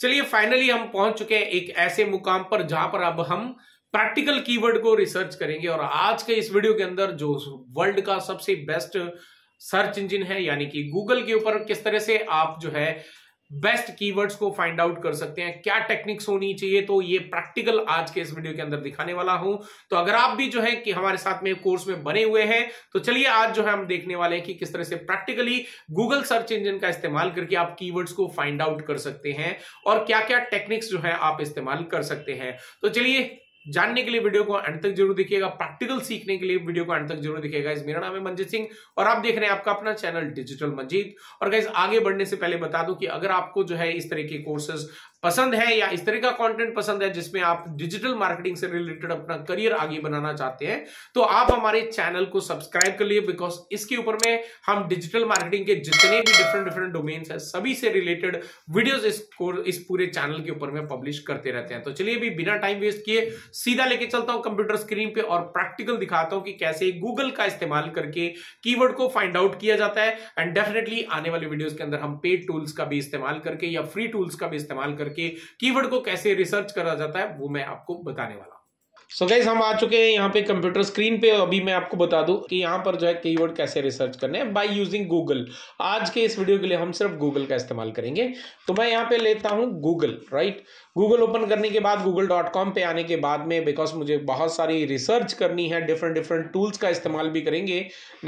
चलिए फाइनली हम पहुंच चुके हैं एक ऐसे मुकाम पर जहां पर अब हम प्रैक्टिकल कीवर्ड को रिसर्च करेंगे और आज के इस वीडियो के अंदर जो वर्ल्ड का सबसे बेस्ट सर्च इंजिन है यानी कि गूगल के ऊपर किस तरह से आप जो है बेस्ट कीवर्ड्स को फाइंड आउट कर सकते हैं क्या टेक्निक्स होनी चाहिए तो ये प्रैक्टिकल आज के इस वीडियो के अंदर दिखाने वाला हूं तो अगर आप भी जो है कि हमारे साथ में कोर्स में बने हुए हैं तो चलिए आज जो है हम देखने वाले हैं कि किस तरह से प्रैक्टिकली गूगल सर्च इंजन का इस्तेमाल करके आप की को फाइंड आउट कर सकते हैं और क्या क्या टेक्निक्स जो है आप इस्तेमाल कर सकते हैं तो चलिए जानने के लिए वीडियो को एंड तक जरूर देखिएगा प्रैक्टिकल सीखने के लिए वीडियो को एंड तक जरूर देखिएगा इस मेरा नाम है मंजीत सिंह और आप देख रहे हैं आपका अपना चैनल डिजिटल मंजीत और गाइज आगे बढ़ने से पहले बता दूं कि अगर आपको जो है इस तरह के कोर्सेज पसंद है या इस तरह का कंटेंट पसंद है जिसमें आप डिजिटल मार्केटिंग से रिलेटेड अपना करियर आगे बनाना चाहते हैं तो आप हमारे चैनल को सब्सक्राइब कर लिए बिकॉज इसके ऊपर में हम डिजिटल मार्केटिंग के जितने भी डिफरेंट डिफरेंट डोमेन्स है सभी से रिलेटेड वीडियोस इस इस पूरे चैनल के ऊपर में पब्लिश करते रहते हैं तो चलिए अभी बिना टाइम वेस्ट किए सीधा लेके चलता हूं कंप्यूटर स्क्रीन पे और प्रैक्टिकल दिखाता हूं कि कैसे गूगल का इस्तेमाल करके कीवर्ड को फाइंड आउट किया जाता है एंड डेफिनेटली आने वाले वीडियोज के अंदर हम पेड टूल्स का भी इस्तेमाल करके या फ्री टूल्स का भी इस्तेमाल कर करके कीवर्ड को कैसे रिसर्च करा जाता है वो मैं आपको बताने वाला सो so गाइज हम आ चुके हैं यहाँ पे कंप्यूटर स्क्रीन पे अभी मैं आपको बता दूं कि यहाँ पर जो है कीवर्ड कैसे रिसर्च करने हैं बाय यूजिंग गूगल आज के इस वीडियो के लिए हम सिर्फ गूगल का इस्तेमाल करेंगे तो मैं यहाँ पे लेता हूँ गूगल राइट गूगल ओपन करने के बाद गूगल डॉट कॉम पर आने के बाद में बिकॉज मुझे बहुत सारी रिसर्च करनी है डिफरेंट डिफरेंट टूल्स का इस्तेमाल भी करेंगे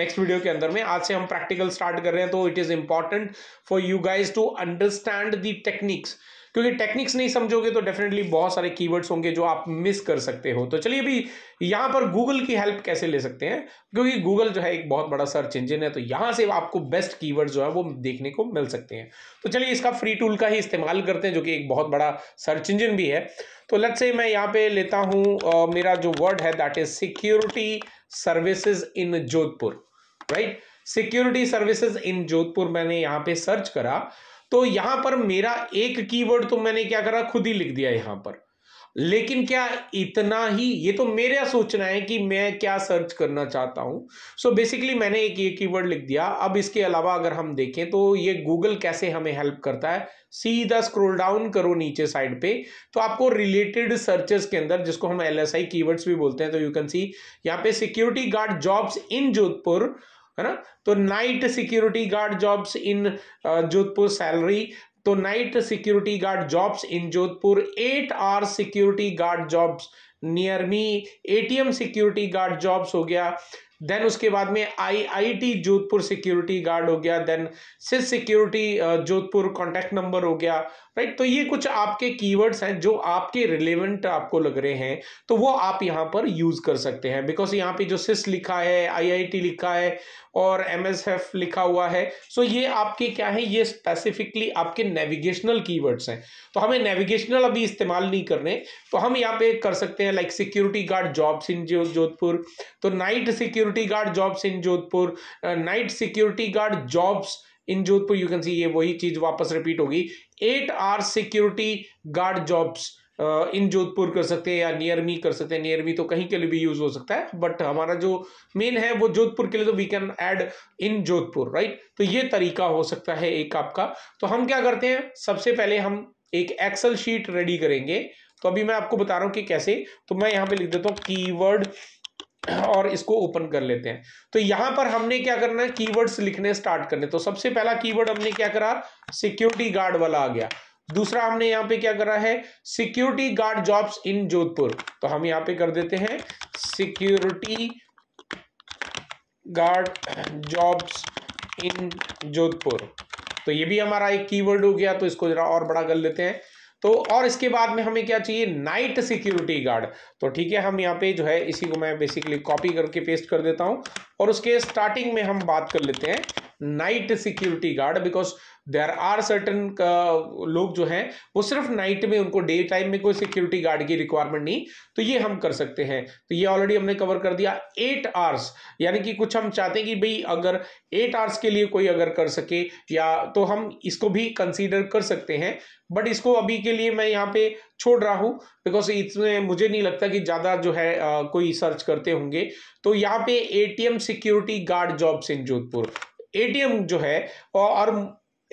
नेक्स्ट वीडियो के अंदर में आज से हम प्रैक्टिकल स्टार्ट कर रहे हैं तो it is important for you guys to understand the techniques क्योंकि टेक्निक्स नहीं समझोगे तो डेफिनेटली बहुत सारे कीवर्ड्स होंगे जो आप मिस कर सकते हो तो चलिए अभी यहां पर गूगल की हेल्प कैसे ले सकते हैं क्योंकि गूगल जो है एक बहुत बड़ा सर्च इंजन है तो यहां से आपको बेस्ट कीवर्ड जो है वो देखने को मिल सकते हैं तो चलिए इसका फ्री टूल का ही इस्तेमाल करते हैं जो कि एक बहुत बड़ा सर्च इंजन भी है तो लट से मैं यहाँ पे लेता हूँ मेरा जो वर्ड है that is security services in Jodhpur right security services in Jodhpur मैंने यहाँ पे सर्च करा तो यहां पर मेरा एक कीवर्ड तो मैंने क्या करा खुद ही लिख दिया यहां पर लेकिन क्या इतना ही ये तो मेरा सोचना है कि मैं क्या सर्च करना चाहता हूं सो so बेसिकली मैंने एक ये कीवर्ड लिख दिया अब इसके अलावा अगर हम देखें तो ये गूगल कैसे हमें हेल्प करता है सीधा स्क्रॉल डाउन करो नीचे साइड पे तो आपको रिलेटेड सर्चेस के अंदर जिसको हम एल एस आई कीवर्ड्स भी बोलते हैं तो यू कैन सी यहाँ पे security guard jobs in Jodhpur है ना तो night security guard jobs in Jodhpur salary तो night security guard jobs in Jodhpur at are security guard jobs near me ATM security guard jobs हो गया देन उसके बाद में आईआईटी जोधपुर सिक्योरिटी गार्ड हो गया देन सिस सिक्योरिटी जोधपुर कॉन्टैक्ट नंबर हो गया राइट तो ये कुछ आपके कीवर्ड्स हैं जो आपके रिलेवेंट आपको लग रहे हैं तो वो आप यहाँ पर यूज़ कर सकते हैं बिकॉज यहाँ पे जो सिस लिखा है आईआईटी लिखा है और एम लिखा हुआ है सो ये आपके क्या है ये स्पेसिफिकली आपके नेविगेशनल कीवर्ड्स हैं तो हमें नेविगेशनल अभी इस्तेमाल नहीं करने तो हम यहाँ पे कर सकते हैं like security guard jobs in Jodhpur तो night security guard jobs in Jodhpur night security guard jobs in Jodhpur you can see ये वही चीज वापस रिपीट होगी at are security guard jobs in Jodhpur कर सकते हैं या नियर मी कर सकते हैं नियर मी तो कहीं के लिए भी यूज हो सकता है बट हमारा जो मेन है वो जोधपुर के लिए तो we can add in Jodhpur right तो ये तरीका हो सकता है एक आपका तो हम क्या करते हैं सबसे पहले हम एक एक्सल शीट रेडी करेंगे तो अभी मैं आपको बता रहा हूं कि कैसे तो मैं यहां पर लिख देता हूँ की और इसको ओपन कर लेते हैं तो यहां पर हमने क्या करना है कीवर्ड्स लिखने स्टार्ट करने तो सबसे पहला कीवर्ड हमने क्या करा सिक्योरिटी गार्ड वाला आ गया दूसरा हमने यहां पे क्या करा है security guard jobs in Jodhpur तो हम यहाँ पे कर देते हैं security guard jobs in Jodhpur तो ये भी हमारा एक कीवर्ड हो गया तो इसको जरा और बड़ा कर लेते हैं तो और इसके बाद में हमें क्या चाहिए नाइट सिक्योरिटी गार्ड तो ठीक है हम यहाँ पे जो है इसी को मैं बेसिकली कॉपी करके पेस्ट कर देता हूँ और उसके स्टार्टिंग में हम बात कर लेते हैं night security guard because there are certain लोग जो हैं वो सिर्फ नाइट में उनको डे टाइम में कोई सिक्योरिटी गार्ड की रिक्वायरमेंट नहीं तो ये हम कर सकते हैं तो ये ऑलरेडी हमने कवर कर दिया एट आवर्स यानी कि कुछ हम चाहते हैं कि भाई अगर एट आवर्स के लिए कोई अगर कर सके या तो हम इसको भी कंसिडर कर सकते हैं बट इसको अभी के लिए मैं यहाँ पे छोड़ रहा हूँ बिकॉज इसमें मुझे नहीं लगता कि ज़्यादा जो है आ, कोई सर्च करते होंगे तो यहाँ पे ATM security guard jobs in Jodhpur ATM जो है और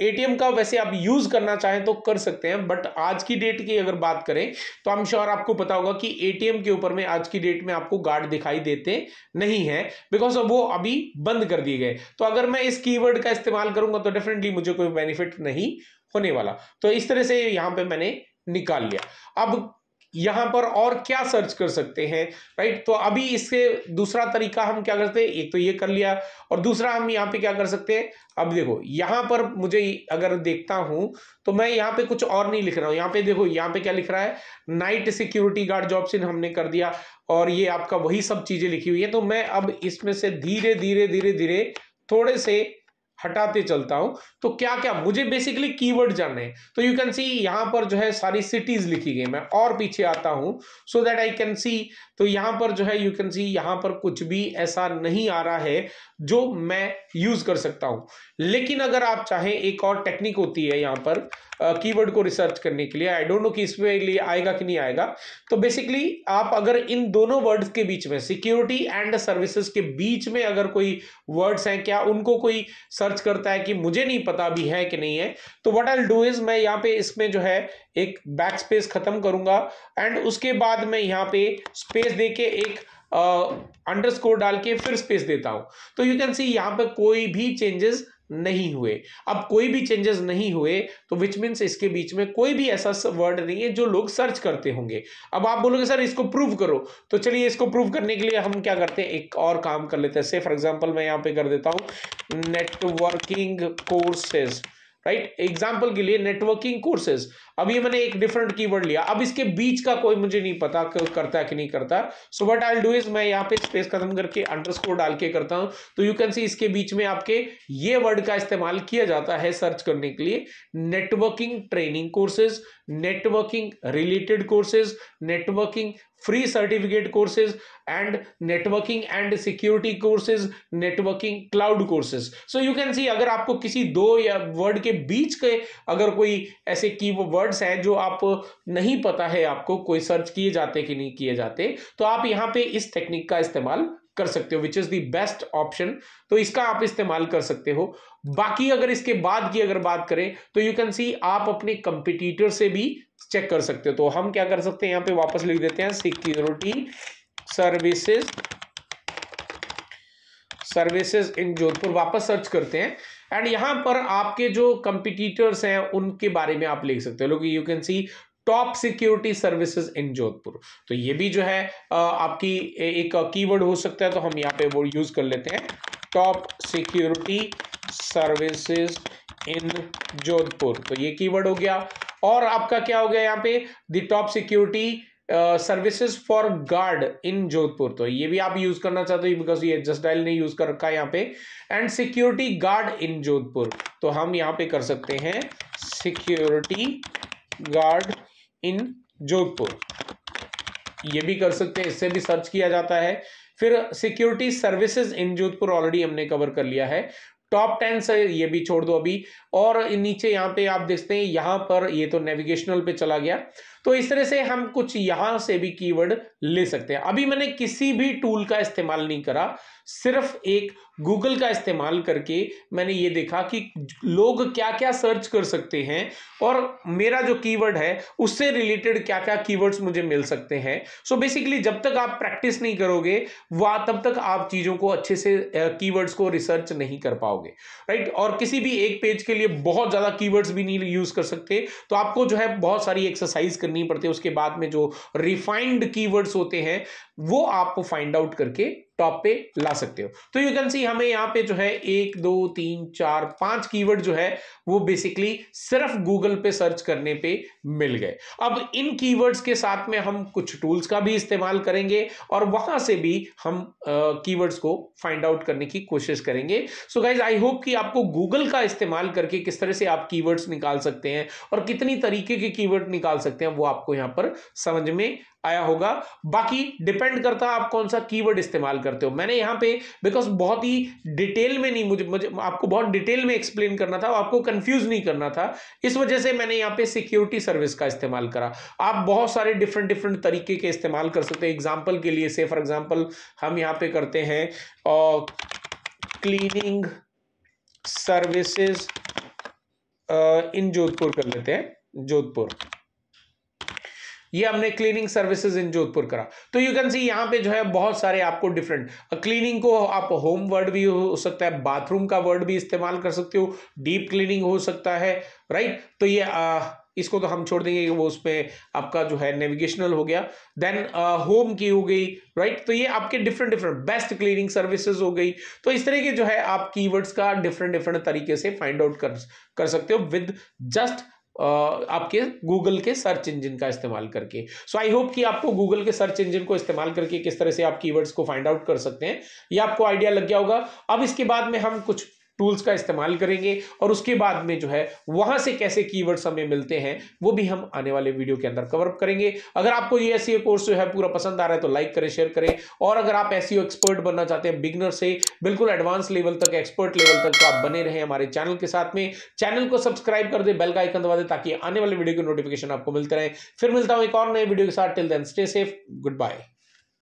एटीएम का वैसे आप यूज करना चाहें तो कर सकते हैं बट आज की डेट की अगर बात करें तो हम श्योर आपको पता होगा कि एटीएम के ऊपर में आज की डेट में आपको गार्ड दिखाई देते नहीं है बिकॉज वो अभी बंद कर दिए गए तो अगर मैं इस कीवर्ड का इस्तेमाल करूंगा तो डेफिनेटली मुझे कोई बेनिफिट नहीं होने वाला तो इस तरह से यहां पर मैंने निकाल लिया अब यहां पर और क्या सर्च कर सकते हैं राइट तो अभी इससे दूसरा तरीका हम क्या करते हैं एक तो ये कर लिया और दूसरा हम यहाँ पे क्या कर सकते हैं अब देखो यहां पर मुझे अगर देखता हूं तो मैं यहां पे कुछ और नहीं लिख रहा हूं यहां पे देखो यहां पे क्या लिख रहा है night security guard job in हमने कर दिया और ये आपका वही सब चीज़ें लिखी हुई है तो मैं अब इसमें से धीरे धीरे धीरे धीरे थोड़े से हटाते चलता हूं तो क्या क्या मुझे बेसिकली कीवर्ड जानने हैं तो यू कैन सी यहां पर जो है सारी सिटीज लिखी गई मैं और पीछे आता हूं so that I can see तो यहां पर जो है यू कैन सी यहां पर कुछ भी ऐसा नहीं आ रहा है जो मैं यूज कर सकता हूं लेकिन अगर आप चाहें एक और टेक्निक होती है यहां पर कीवर्ड को रिसर्च करने के लिए आई डोंट नो कि इसमें लिए आएगा कि नहीं आएगा तो बेसिकली आप अगर इन दोनों वर्ड्स के बीच में सिक्योरिटी एंड सर्विसेज के बीच में अगर कोई वर्ड्स हैं क्या उनको कोई सर्च करता है कि मुझे नहीं पता भी है कि नहीं है तो व्हाट आई डू इज मैं यहाँ पे इसमें जो है एक बैक स्पेस खत्म करूंगा एंड उसके बाद मैं यहाँ पे स्पेस दे के एक अंडरस्कोर uh, डाल के फिर स्पेस देता हूं तो यू कैन सी यहां पे कोई भी चेंजेस नहीं हुए अब कोई भी चेंजेस नहीं हुए तो विच मीन्स इसके बीच में कोई भी ऐसा वर्ड नहीं है जो लोग सर्च करते होंगे अब आप बोलोगे सर इसको प्रूव करो तो चलिए इसको प्रूव करने के लिए हम क्या करते हैं एक और काम कर लेते हैं से फॉर एग्जाम्पल मैं यहाँ पे कर देता हूँ नेटवर्किंग कोर्सेज राइट एग्जाम्पल के लिए नेटवर्किंग कोर्सेज अभी मैंने एक डिफरेंट कीवर्ड लिया अब इसके बीच का कोई मुझे नहीं पता करता कि नहीं करता so what I do is मैं यहाँ पे स्पेस खत्म करके अंडरस्कोर डाल के करता हूं तो यू कैन सी इसके बीच में आपके ये वर्ड का इस्तेमाल किया जाता है सर्च करने के लिए networking training courses networking related courses networking free certificate courses and networking and security courses networking cloud courses so you can see अगर आपको किसी दो या वर्ड के बीच के अगर कोई ऐसे की वर्ड्स हैं जो आप नहीं पता है आपको कोई सर्च किए जाते कि नहीं किए जाते तो आप यहाँ पे इस टेक्निक का इस्तेमाल कर सकते हो which is the best option तो इसका आप इस्तेमाल कर सकते हो बाकी अगर इसके बाद की अगर बात करें तो यू कैन सी आप अपने कंपिटिटर से भी चेक कर सकते हो तो हम क्या कर सकते हैं यहाँ पे वापस लिख देते हैं security services services in Jodhpur वापस सर्च करते हैं एंड यहाँ पर आपके जो कंपिटिटर्स हैं उनके बारे में आप लिख सकते हो लोग you can see top security services in Jodhpur तो ये भी जो है आपकी एक कीवर्ड हो सकता है तो हम यहाँ पे वो यूज कर लेते हैं top security services in Jodhpur तो ये कीवर्ड हो गया और आपका क्या हो गया यहाँ पे the top security services for guard in Jodhpur तो ये भी आप यूज करना चाहते हो बिकॉज ये जस्ट डायल ने यूज कर रखा है यहाँ पे and security guard in Jodhpur तो हम यहाँ पे कर सकते हैं सिक्योरिटी गार्ड इन जोधपुर ये भी कर सकते हैं इससे भी सर्च किया जाता है फिर security services in Jodhpur already हमने कवर कर लिया है टॉप टेन से ये भी छोड़ दो अभी और नीचे यहाँ पे आप देखते हैं यहाँ पर ये तो नेविगेशनल पे चला गया तो इस तरह से हम कुछ यहां से भी कीवर्ड ले सकते हैं अभी मैंने किसी भी टूल का इस्तेमाल नहीं करा सिर्फ एक गूगल का इस्तेमाल करके मैंने ये देखा कि लोग क्या क्या सर्च कर सकते हैं और मेरा जो कीवर्ड है उससे रिलेटेड क्या क्या कीवर्ड्स मुझे मिल सकते हैं सो so बेसिकली जब तक आप प्रैक्टिस नहीं करोगे वह तब तक आप चीज़ों को अच्छे से कीवर्ड्स को रिसर्च नहीं कर पाओगे राइट और किसी भी एक पेज के लिए बहुत ज़्यादा कीवर्ड्स भी नहीं यूज़ कर सकते तो आपको जो है बहुत सारी एक्सरसाइज करनी करनी पड़ती है उसके बाद में जो रिफाइंड कीवर्ड्स होते हैं वो आपको फाइंड आउट करके टॉप पे ला सकते हो तो यू कैन सी हमें यहाँ पे जो है एक दो तीन चार पांच कीवर्ड जो है वो बेसिकली सिर्फ गूगल पे सर्च करने पे मिल गए अब इन कीवर्ड्स के साथ में हम कुछ टूल्स का भी इस्तेमाल करेंगे और वहां से भी हम कीवर्ड्स uh, को फाइंड आउट करने की कोशिश करेंगे सो गाइज आई होप कि आपको गूगल का इस्तेमाल करके किस तरह से आप कीवर्ड्स निकाल सकते हैं और कितनी तरीके के कीवर्ड निकाल सकते हैं वो आपको यहाँ पर समझ में आया होगा बाकी डिपेंड करता आप कौन सा कीवर्ड इस्तेमाल करते हो मैंने यहाँ पे बिकॉज बहुत ही डिटेल में नहीं मुझे मुझे आपको बहुत डिटेल में एक्सप्लेन करना था आपको कंफ्यूज नहीं करना था इस वजह से मैंने यहाँ पे सिक्योरिटी सर्विस का इस्तेमाल करा आप बहुत सारे डिफरेंट डिफरेंट तरीके के इस्तेमाल कर सकते हैं एग्जाम्पल के लिए से फॉर एग्जाम्पल हम यहाँ पे करते हैं क्लीनिंग सर्विसेज इन जोधपुर कर लेते हैं जोधपुर ये हमने क्लीनिंग सर्विसेज इन जोधपुर करा तो यू कैन सी यहाँ पे जो है बहुत सारे आपको डिफरेंट क्लीनिंग को आप होम वर्ड भी हो सकता है बाथरूम का वर्ड भी इस्तेमाल कर सकते हो डीप क्लीनिंग हो सकता है राइट तो ये आ, इसको तो हम छोड़ देंगे वो उस पर आपका जो है नेविगेशनल हो गया देन होम की हो गई राइट right? तो ये आपके different different best cleaning services हो गई तो इस तरह के जो है आप कीवर्ड्स का डिफरेंट डिफरेंट तरीके से फाइंड आउट कर कर सकते हो विद जस्ट आपके गूगल के सर्च इंजन का इस्तेमाल करके सो आई होप कि आपको गूगल के सर्च इंजन को इस्तेमाल करके किस तरह से आप कीवर्ड्स को फाइंड आउट कर सकते हैं ये आपको आइडिया लग गया होगा अब इसके बाद में हम कुछ टूल्स का इस्तेमाल करेंगे और उसके बाद में जो है वहां से कैसे कीवर्ड्स हमें मिलते हैं वो भी हम आने वाले वीडियो के अंदर कवरअप करेंगे अगर आपको ये एस कोर्स जो है पूरा पसंद आ रहा है तो लाइक करें शेयर करें और अगर आप एस एक्सपर्ट बनना चाहते हैं बिगनर से बिल्कुल एडवांस लेवल तक एक्सपर्ट लेवल तक तो आप बने रहे हमारे चैनल के साथ में चैनल को सब्सक्राइब कर दे बेल का आइकन दबा दे ताकि आने वाले वीडियो की नोटिफिकेशन आपको मिलते रहे फिर मिलता हूं एक और नए वीडियो के साथ till then stay safe good bye